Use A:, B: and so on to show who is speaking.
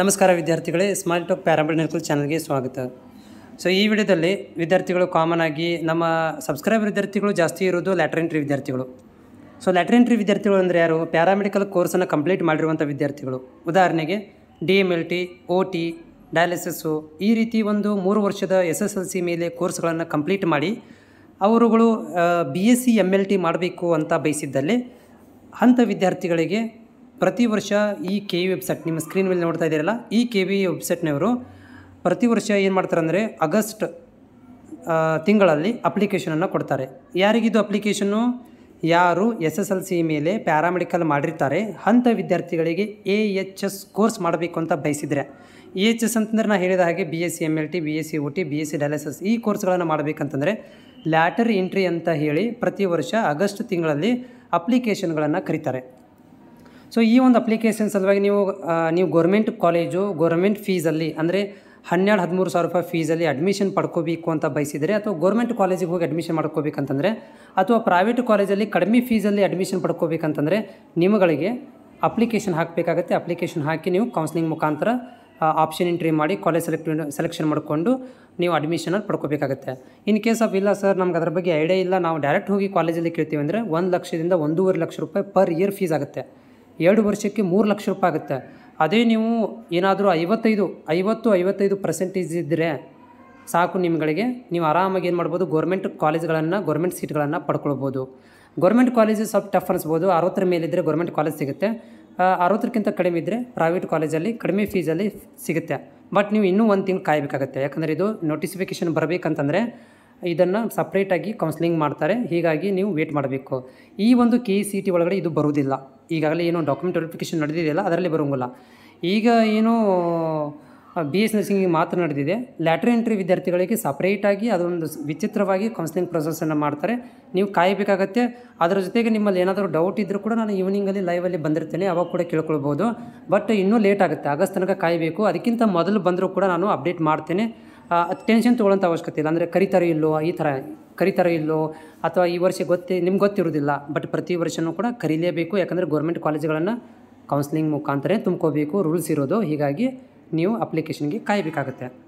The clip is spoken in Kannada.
A: ನಮಸ್ಕಾರ ವಿದ್ಯಾರ್ಥಿಗಳೇ ಸ್ಮಾರ್ಟ್ ಟಾಕ್ ಪ್ಯಾರಾಮೆಡಿಕಲ್ ಚಾನಲ್ಗೆ ಸ್ವಾಗತ ಸೊ ಈ ವಿಡಿಯೋದಲ್ಲಿ ವಿದ್ಯಾರ್ಥಿಗಳು ಕಾಮನ್ ಆಗಿ ನಮ್ಮ ಸಬ್ಸ್ಕ್ರೈಬರ್ ವಿದ್ಯಾರ್ಥಿಗಳು ಜಾಸ್ತಿ ಇರೋದು ಲ್ಯಾಟ್ರೆಂಟ್ರಿ ವಿದ್ಯಾರ್ಥಿಗಳು ಸೊ ಲ್ಯಾಟ್ರೆಂಟ್ರಿ ವಿದ್ಯಾರ್ಥಿಗಳು ಅಂದರೆ ಯಾರು ಪ್ಯಾರಾಮೆಡಿಕಲ್ ಕೋರ್ಸನ್ನು ಕಂಪ್ಲೀಟ್ ಮಾಡಿರುವಂಥ ವಿದ್ಯಾರ್ಥಿಗಳು ಉದಾಹರಣೆಗೆ D M L T O T dialysis ಈ ರೀತಿ ಒಂದು ಮೂರು ವರ್ಷದ ಎಸ್ ಎಸ್ ಎಲ್ ಸಿ ಮೇಲೆ ಕೋರ್ಸ್ಗಳನ್ನು ಕಂಪ್ಲೀಟ್ ಮಾಡಿ ಅವರುಗಳು B S C M L T ಮಾಡಬೇಕು ಅಂತ ಬಯಸಿದ್ದಲ್ಲಿ ಅಂಥ ವಿದ್ಯಾರ್ಥಿಗಳಿಗೆ ಪ್ರತಿ ವರ್ಷ ಈ ಕೆ ವಿ ವೆಬ್ಸೈಟ್ ನಿಮ್ಮ ಸ್ಕ್ರೀನ್ ಮೇಲೆ ನೋಡ್ತಾ ಇದ್ದೀರಲ್ಲ ಈ ಕೆ ವಿ ವೆಬ್ಸೈಟ್ನವರು ಪ್ರತಿ ವರ್ಷ ಏನು ಮಾಡ್ತಾರೆ ಅಂದರೆ ಆಗಸ್ಟ್ ತಿಂಗಳಲ್ಲಿ ಅಪ್ಲಿಕೇಶನನ್ನು ಕೊಡ್ತಾರೆ ಯಾರಿಗಿದು ಅಪ್ಲಿಕೇಶನ್ನು ಯಾರು ಎಸ್ ಎಸ್ ಎಲ್ ಸಿ ಮೇಲೆ ಪ್ಯಾರಾಮೆಡಿಕಲ್ ಮಾಡಿರ್ತಾರೆ ಅಂಥ ವಿದ್ಯಾರ್ಥಿಗಳಿಗೆ ಎ ಎಚ್ ಎಸ್ ಕೋರ್ಸ್ ಮಾಡಬೇಕು ಅಂತ ಬಯಸಿದರೆ ಎ ಎಚ್ ಎಸ್ ಅಂತಂದರೆ ನಾನು ಹೇಳಿದ ಹಾಗೆ B S C M L T B S C O T B S C dialysis ಈ ಕೋರ್ಸ್ಗಳನ್ನು ಮಾಡಬೇಕಂತಂದರೆ ಲ್ಯಾಟರ್ ಎಂಟ್ರಿ ಅಂತ ಹೇಳಿ ಪ್ರತಿ ವರ್ಷ ಆಗಸ್ಟ್ ತಿಂಗಳಲ್ಲಿ ಅಪ್ಲಿಕೇಶನ್ಗಳನ್ನು ಕರೀತಾರೆ ಸೊ ಈ ಒಂದು ಅಪ್ಲಿಕೇಶನ್ ಸಲುವಾಗಿ ನೀವು ನೀವು ಗೌರ್ಮೆಂಟ್ ಕಾಲೇಜು ಗೌರ್ಮೆಂಟ್ ಫೀಸಲ್ಲಿ ಅಂದರೆ ಹನ್ನೆರಡು ಹದಿಮೂರು ಸಾವಿರ ರೂಪಾಯಿ ಫೀಸಲ್ಲಿ ಅಡ್ಮಿಷನ್ ಪಡ್ಕೋಬೇಕು ಅಂತ ಬಯಸಿದರೆ ಅಥವಾ ಗೌರ್ಮೆಂಟ್ ಕಾಲೇಜಿಗೆ ಹೋಗಿ ಅಡ್ಮಿಷನ್ ಮಾಡ್ಕೋಬೇಕಂತಂದರೆ ಅಥವಾ ಪ್ರೈವೇಟ್ ಕಾಲೇಜಲ್ಲಿ ಕಡಿಮೆ ಫೀಸಲ್ಲಿ ಅಡ್ಮಿಷನ್ ಪಡ್ಕೋಬೇಕಂತಂದರೆ ನಿಮ್ಮಗಳಿಗೆ ಅಪ್ಲಿಕೇಶನ್ ಹಾಕಬೇಕಾಗತ್ತೆ ಅಪ್ಲಿಕೇಶನ್ ಹಾಕಿ ನೀವು ಕೌನ್ಸಿಲಿಂಗ್ ಮುಖಾಂತರ ಆಪ್ಷನ್ ಎಂಟ್ರಿ ಮಾಡಿ ಕಾಲೇಜ್ ಸೆಲೆಕ್ಟ್ ಸೆಲೆಕ್ಷನ್ ಮಾಡಿಕೊಂಡು ನೀವು ಅಡ್ಮಿಷನಲ್ಲಿ ಪಡ್ಕೋಬೇಕಾಗತ್ತೆ ಇನ್ ಕೇಸ್ ಆಫ್ ಇಲ್ಲ ಸರ್ ನಮ್ಗೆ ಅದ್ರ ಬಗ್ಗೆ ಐಡಿಯಾ ಇಲ್ಲ ನಾವು ಡೈರೆಕ್ಟ್ ಹೋಗಿ ಕಾಲೇಜಲ್ಲಿ ಕೇಳ್ತೀವಿ ಅಂದರೆ ಒಂದು ಲಕ್ಷದಿಂದ ಒಂದೂವರೆ ಲಕ್ಷ ರೂಪಾಯಿ ಪರ್ ಇಯರ್ ಫೀಸ್ ಆಗುತ್ತೆ ಎರಡು ವರ್ಷಕ್ಕೆ ಮೂರು ಲಕ್ಷ ರೂಪಾಯಿ ಆಗುತ್ತೆ ಅದೇ ನೀವು ಏನಾದರೂ ಐವತ್ತೈದು ಐವತ್ತು ಐವತ್ತೈದು ಪರ್ಸೆಂಟೇಜ್ ಇದ್ದರೆ ಸಾಕು ನಿಮ್ಗಳಿಗೆ ನೀವು ಆರಾಮಾಗಿ ಏನು ಮಾಡ್ಬೋದು ಗೌರ್ಮೆಂಟ್ ಕಾಲೇಜ್ಗಳನ್ನು ಗೌರ್ಮೆಂಟ್ ಸೀಟ್ಗಳನ್ನು ಪಡ್ಕೊಳ್ಬೋದು ಗೌರ್ಮೆಂಟ್ ಕಾಲೇಜು ಸ್ವಲ್ಪ ಟಫ್ ಅನ್ನಿಸ್ಬೋದು ಅರವತ್ತರ ಮೇಲಿದ್ದರೆ ಗೌರ್ಮೆಂಟ್ ಕಾಲೇಜ್ ಸಿಗುತ್ತೆ ಅರವತ್ತಕ್ಕಿಂತ ಕಡಿಮೆ ಇದ್ದರೆ ಪ್ರೈವೇಟ್ ಕಾಲೇಜಲ್ಲಿ ಕಡಿಮೆ ಫೀಸಲ್ಲಿ ಸಿಗುತ್ತೆ ಬಟ್ ನೀವು ಇನ್ನೂ ಒಂದು ತಿಂಗ್ಳು ಕಾಯಬೇಕಾಗುತ್ತೆ ಯಾಕಂದರೆ ಇದು ನೋಟಿಫಿಕೇಷನ್ ಬರಬೇಕಂತಂದರೆ ಇದನ್ನು ಸಪ್ರೇಟಾಗಿ ಕೌನ್ಸಿಲಿಂಗ್ ಮಾಡ್ತಾರೆ ಹೀಗಾಗಿ ನೀವು ವೇಟ್ ಮಾಡಬೇಕು ಈ ಒಂದು ಕೆ ಸಿ ಟಿ ಒಳಗಡೆ ಇದು ಬರುವುದಿಲ್ಲ ಈಗಾಗಲೇ ಏನು ಡಾಕ್ಯುಮೆಂಟ್ ವೆರಿಫಿಕೇಷನ್ ನಡೆದಿದೆಯಲ್ಲ ಅದರಲ್ಲಿ ಬರೋಂಗಿಲ್ಲ ಈಗ ಏನು ಬಿ ಎಸ್ ನರ್ಸಿಂಗ್ ಮಾತ್ರ ನಡೆದಿದೆ ಲ್ಯಾಟ್ರಿ ಎಂಟ್ರಿ ವಿದ್ಯಾರ್ಥಿಗಳಿಗೆ ಸಪ್ರೇಟಾಗಿ ಅದೊಂದು ವಿಚಿತ್ರವಾಗಿ ಕೌನ್ಸಿಲಿಂಗ್ ಪ್ರೊಸೆಸನ್ನು ಮಾಡ್ತಾರೆ ನೀವು ಕಾಯಬೇಕಾಗತ್ತೆ ಅದರ ಜೊತೆಗೆ ನಿಮ್ಮಲ್ಲಿ ಏನಾದರೂ ಡೌಟ್ ಇದ್ದರೂ ಕೂಡ ನಾನು ಈವ್ನಿಂಗಲ್ಲಿ ಲೈವಲ್ಲಿ ಬಂದಿರ್ತೇನೆ ಅವಾಗ ಕೂಡ ಕೇಳ್ಕೊಳ್ಬೋದು ಬಟ್ ಇನ್ನೂ ಲೇಟ್ ಆಗುತ್ತೆ ಆಗಸ್ಟ್ ತನಕ ಕಾಯಬೇಕು ಅದಕ್ಕಿಂತ ಮೊದಲು ಬಂದರೂ ಕೂಡ ನಾನು ಅಪ್ಡೇಟ್ ಮಾಡ್ತೇನೆ ಟೆನ್ಷನ್ ತೊಗೊಳ್ಳೋಂಥ ಅವಶ್ಯಕತೆ ಇಲ್ಲ ಅಂದರೆ ಕರಿತಾರೆ ಇಲ್ಲೋ ಈ ಥರ ಕರಿತಾರೆ ಇಲ್ಲೋ ಅಥವಾ ಈ ವರ್ಷ ಗೊತ್ತೇ ನಿಮ್ಗೆ ಗೊತ್ತಿರೋದಿಲ್ಲ ಬಟ್ ಪ್ರತಿ ವರ್ಷವೂ ಕೂಡ ಕರೀಲೇಬೇಕು ಯಾಕಂದರೆ ಗೌರ್ಮೆಂಟ್ ಕಾಲೇಜುಗಳನ್ನು ಕೌನ್ಸಿಲಿಂಗ್ ಮುಖಾಂತರ ತುಂಬ್ಕೋಬೇಕು ರೂಲ್ಸ್ ಇರೋದು ಹೀಗಾಗಿ ನೀವು ಅಪ್ಲಿಕೇಶನ್ಗೆ ಕಾಯಬೇಕಾಗತ್ತೆ